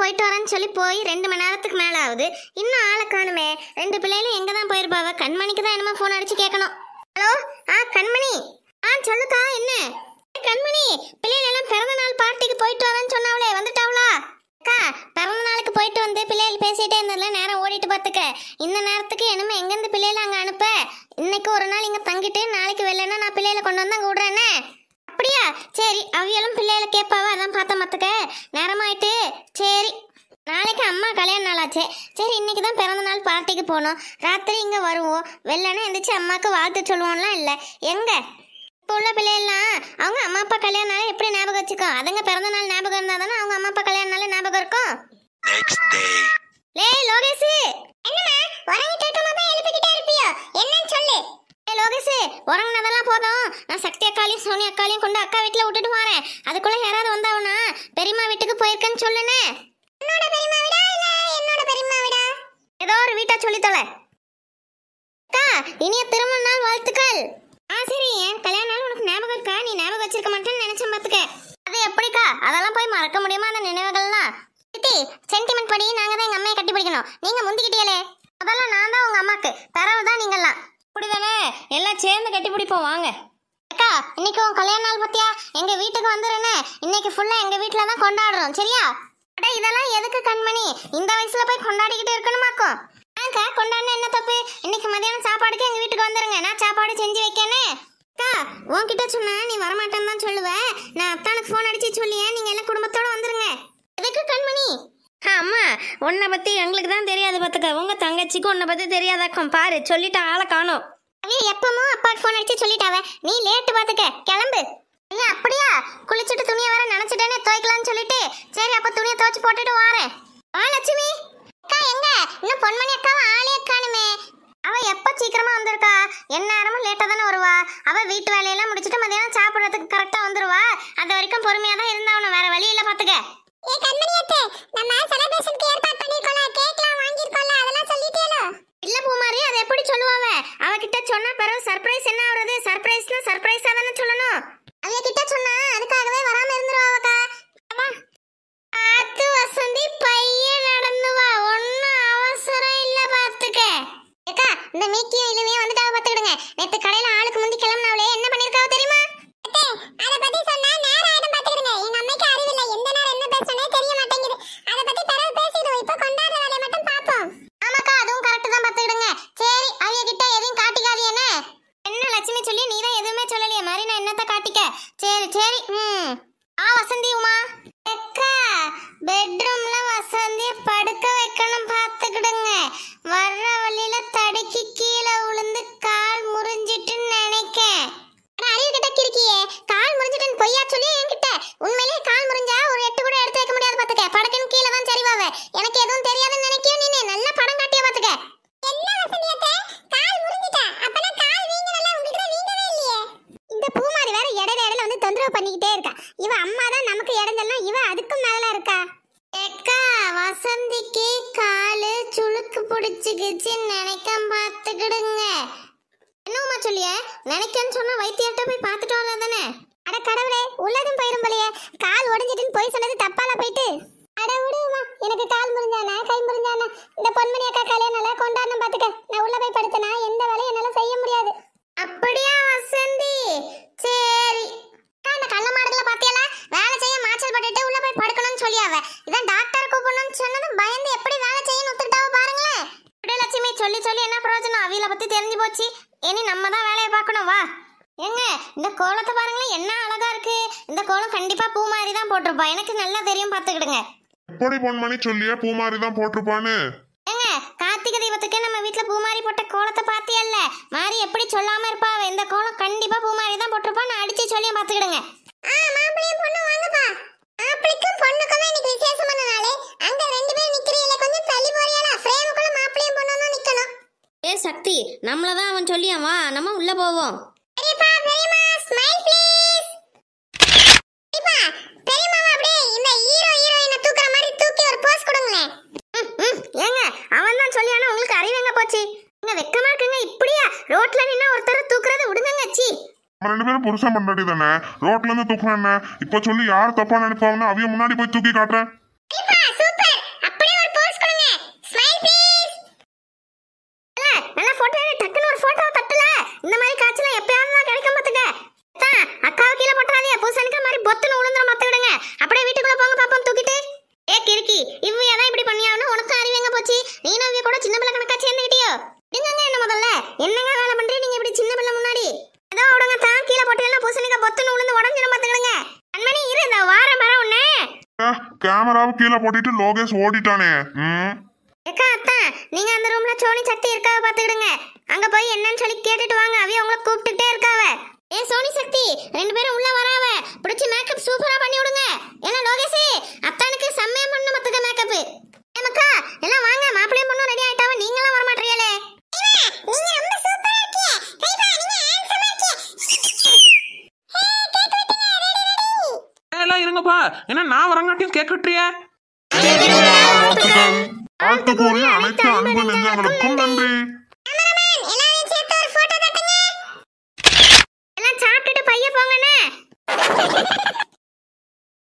போயிட்டு வரேன்னு சொல்லி போய் ரெண்டு மணி நேரத்துக்கு மேலே ஆகுது இன்னும் ஆளை காணுமே ரெண்டு பிள்ளைகளும் எங்கே தான் போயிருப்பாவ கண்மணிக்கு தான் என்னமோ ஃபோன் அடிச்சு கேட்கணும் ஹலோ ஆ கண்மணி ஆ சொல்லுக்கா என்ன கண்மணி பிள்ளைகளெல்லாம் பிறந்த நாள் பார்ட்டிக்கு போயிட்டு வரேன்னு சொன்னாவளே வந்துட்டாவளா அக்கா பிறந்த நாளுக்கு போயிட்டு வந்து பிள்ளைகள் பேசிட்டே இருந்ததுல நேரம் ஓடிட்டு பார்த்துக்க இந்த நேரத்துக்கு என்னமே எங்கேருந்து பிள்ளைகளை அங்கே அனுப்ப இன்னைக்கு ஒரு நாள் இங்கே தங்கிட்டு நாளைக்கு வெளிலன்னா நான் பிள்ளைகளை கொண்டு வந்து விடுறேனே அப்படியா சரி அவியலும் பிள்ளைகளை கேட்பாவா அதான் பார்த்தா மாத்துக்க நேரமாயிட்டு சரி நாள் கல்யாண நாளாச்சே சரி இன்னைக்கு தான் பிறந்த நாள் பார்ட்டிக்கு போனோம் ராத்திரி இங்கே வருவோம் வெள்ளனா எந்திரிச்சு அம்மாவுக்கு வாழ்த்து சொல்லுவோம்லாம் இல்லை எங்கே இப்போ உள்ள பிள்ளைகள்லாம் அவங்க அம்மா அப்பா கல்யாண நாள் எப்படி ஞாபகம் வச்சுக்கோ அதுங்க பிறந்த நாள் ஞாபகம் இருந்தால் தானே அவங்க அம்மா அப்பா கல்யாண நாள் ஞாபகம் இருக்கும் லே லோகேஷ் என்னன்னு உறங்கினதெல்லாம் போதும் நான் சக்தி அக்காலையும் சோனி அக்காலையும் கொண்டு அக்கா வீட்டில் விட்டுட்டு வரேன் அதுக்குள்ளே யாராவது வந்தாவனா பெரியம்மா வீட்டுக்கு போயிருக்கேன்னு சொல்லுனே ஏதோ ஒரு வீட்டா சொல்லி அக்கா இனிய திருமண நாள் வாழ்த்துக்கள் ஆ சரி என் கல்யாணம் நாள் உனக்கு ஞாபகம் இருக்கா நீ ஞாபகம் வச்சிருக்க மாட்டேன்னு நினைச்சேன் பாத்துக்க அது எப்படிக்கா அதெல்லாம் போய் மறக்க முடியுமா அந்த நினைவுகள்லாம் சித்தி சென்டிமெண்ட் படி நாங்க தான் எங்க அம்மையை கட்டி பிடிக்கணும் நீங்க முந்திக்கிட்டீங்களே அதெல்லாம் நான் தான் உங்க அம்மாக்கு தரவு தான் நீங்கெல்லாம் அப்படிதானே எல்லாம் சேர்ந்து கட்டி பிடிப்போம் வாங்க அக்கா இன்னைக்கு உன் கல்யாண நாள் பத்தியா எங்க வீட்டுக்கு வந்துருன்னு இன்னைக்கு ஃபுல்லா எங்க வீட்டுல தான் கொண்டாடுறோம் சரியா இதெல்லாம் எதுக்கு கண்மணி இந்த வயசுல போய் கொண்டாடிக்கிட்டே இருக்கணுமாக்கும் அக்கா கொண்டாடின என்ன தப்பு இன்னைக்கு மதியானம் சாப்பாடுக்கு எங்க வீட்டுக்கு வந்துருங்க நான் சாப்பாடு செஞ்சு வைக்கேனே அக்கா உன்கிட்ட சொன்னா நீ வரமாட்டேன்னு தான் சொல்லுவ நான் அத்தானுக்கு ஃபோன் அடிச்சு சொல்லியே நீங்க எல்லாம் குடும்பத்தோட வந்துருங்க எதுக்கு கண்மணி அம்மா உன்னை பத்தி எங்களுக்கு தான் தெரியாது பார்த்துக்க உங்க தங்கச்சிக்கு உன்னை பத்தி தெரியாதாக்கும் பாரு சொல்லிட்டு ஆளை காணும் அவன் எப்பமோ அப்பாவுக்கு ஃபோன் அடிச்சு சொல்லிட்டாவ நீ லேட்டு பார்த்துக்க கிளம்பு அப்படியா குளிச்சுட்டு துணியை வர நினைச்சிட்டேனே துவைக்கலாம்னு சொல்லிட்டு சரி அப்ப துணியை துவைச்சு போட்டுட்டு வாரேன் ஆ லட்சுமி அக்கா எங்க இன்னும் பொன்மணி அக்காவை ஆளே காணுமே அவ எப்ப சீக்கிரமா வந்திருக்கா என்ன நேரமும் லேட்டா தானே வருவா அவ வீட்டு வேலையெல்லாம் முடிச்சுட்டு மதியானம் சாப்பிடுறதுக்கு கரெக்டா வந்துருவா அது வரைக்கும் பொறுமையா தான் இருந்தா வேற வழி இல்ல பாத்துக்க நம்ம செலிப்ரேஷனுக்கு ஏற்பாடு இந்த மீக்கியும் வந்து வந்துட்டாவ பார்த்துக்கிடுங்க நேத்து கடையில ஆளுக்கு முந்தி கிளம்பினாவளே என்ன பண்ணிருக்காவ தெரியுமா அத பத்தி சொன்னா நேரா ஆயிடும் பாத்துக்கிடுங்க எங்க அம்மைக்கு அறிவு இல்ல எந்த நேரம் என்ன பேசணும் தெரிய மாட்டேங்குது அத பத்தி பிறகு பேசிடுவோம் இப்ப கொண்டாடுற வேலையை மட்டும் பாப்போம் ஆமாக்கா அதுவும் கரெக்ட் தான் பாத்துக்கிடுங்க சரி அவிய கிட்ட எதையும் காட்டிக்காது என்ன என்ன லட்சுமி சொல்லி நீ தான் எதுவுமே சொல்லலையே மாதிரி நான் என்னத்த காட்டிக்க சரி சரி ம் ஆ வசந்தி உமா அக்கா பெட்ரூம்ல வசந்தி படுக்க வைக்கணும் பாத்துக்கிடுங்க வர எனக்கு எதுவும் தெரியாதுன்னு நினைக்கியோ நீ நல்லா படம் காட்டிய பாத்துக்க என்ன வசதியத்தை கால் முறிஞ்சிட்டா அப்பனா கால் வீங்கனல உங்களுக்கு வீங்கவே இல்லையே இந்த பூமாரி வேற இடையில இடையில வந்து தொந்தரவு பண்ணிக்கிட்டே இருக்கா இவ அம்மா தான் நமக்கு இடைஞ்சல்னா இவ அதுக்கு மேல இருக்கா ஏக்கா வசந்திக்கு காலு சுளுக்கு பிடிச்சிக்கிச்சின்னு நினைக்காம பார்த்துக்கிடுங்க என்னம்மா சொல்லிய நினைக்கன்னு சொன்னா வைத்தியர்கிட்ட போய் பார்த்து சொல்லி சொல்லி என்ன பிரயோஜனம் அவியில பத்தி தெரிஞ்சு போச்சு இனி நம்ம தான் வேலையை பார்க்கணும் வா ஏங்க இந்த கோலத்தை பாருங்களேன் என்ன அழகா இருக்கு இந்த கோலம் கண்டிப்பா பூ மாதிரி தான் போட்டிருப்பா எனக்கு நல்லா தெரியும் பாத்துக்கிடுங்க எப்படி போன் பண்ணி சொல்லியா பூ மாதிரி தான் போட்டிருப்பான்னு எங்க கார்த்திகை தீபத்துக்கு நம்ம வீட்டுல பூ மாதிரி போட்ட கோலத்தை அல்ல மாதிரி எப்படி சொல்லாம இருப்பா அவ? இந்த கோலம் கண்டிப்பா பூ மாதிரி தான் போட்டிருப்பா நான் அடிச்சு சொல்லியும் பார்த்துக்கிடுங்க சக்தி நம்மள தான் அவன் சொல்லியான் வா நம்ம உள்ள போவோம் ஸ்மைல் ப்ளீஸ் அப்படியே இந்த ஹீரோ தூக்குற மாதிரி தூக்கி ஒரு போஸ் கொடுங்களே ஏங்க அவன் தான் சொல்லியானா உங்களுக்கு அறிவேங்க போச்சு நீங்க வெக்கமா இருக்குங்க இப்படியா ரோட்ல நின்னா ஒருத்தர் தூக்குறத விடுங்கங்க சி நம்ம ரெண்டு பேரும் புருஷன் பண்ணாடி தானே ரோட்ல இருந்து தூக்குறானே இப்ப சொல்லி யார் தப்பா நினைப்பாங்கன்னா அவிய முன்னாடி போய் தூக்கி காட்டுறேன் கேமராவை கீழே போட்டுட்டு லோகேஷ் ஓடிட்டானே ம் அக்கா அத்தா நீங்க அந்த ரூம்ல சோனி சக்தி இருக்காவ பாத்துக்கிடுங்க அங்க போய் என்னன்னு சொல்லி கேட்டுட்டு வாங்க அவே உங்களுக்கு ஏன்னா நான் வரங்காட்டியும் கேட்கட்டிய அனைத்து அன்பு நெஞ்சங்களுக்கும் நன்றி எல்லாம் சாப்பிட்டுட்டு பைய போங்கண்ணே